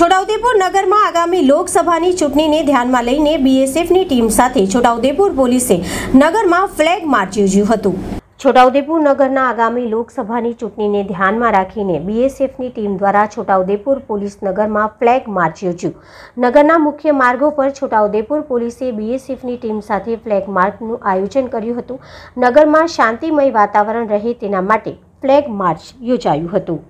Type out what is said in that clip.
છોટાઉદેપુર નગરમાં આગામી લોકસભાની ચૂંટણીને ધ્યાનમાં લઈને બીએસએફની ટીમ સાથે છોટાઉદેપુર પોલીસે નગરમાં ફ્લેગ માર્ચ યોજ્યું હતું છોટાઉદેપુર નગરના આગામી લોકસભાની ચૂંટણીને ધ્યાનમાં રાખીને બીએસએફની ટીમ દ્વારા છોટાઉદેપુર પોલીસ નગરમાં ફ્લેગ માર્ચ યોજ્યું નગરના મુખ્ય માર્ગો પર છોટાઉદેપુર પોલીસે બીએસએફની ટીમ સાથે ફ્લેગ માર્ચનું આયોજન કર્યું હતું નગરમાં શાંતિમય વાતાવરણ રહે તેના માટે ફ્લેગ માર્ચ યોજાયું હતું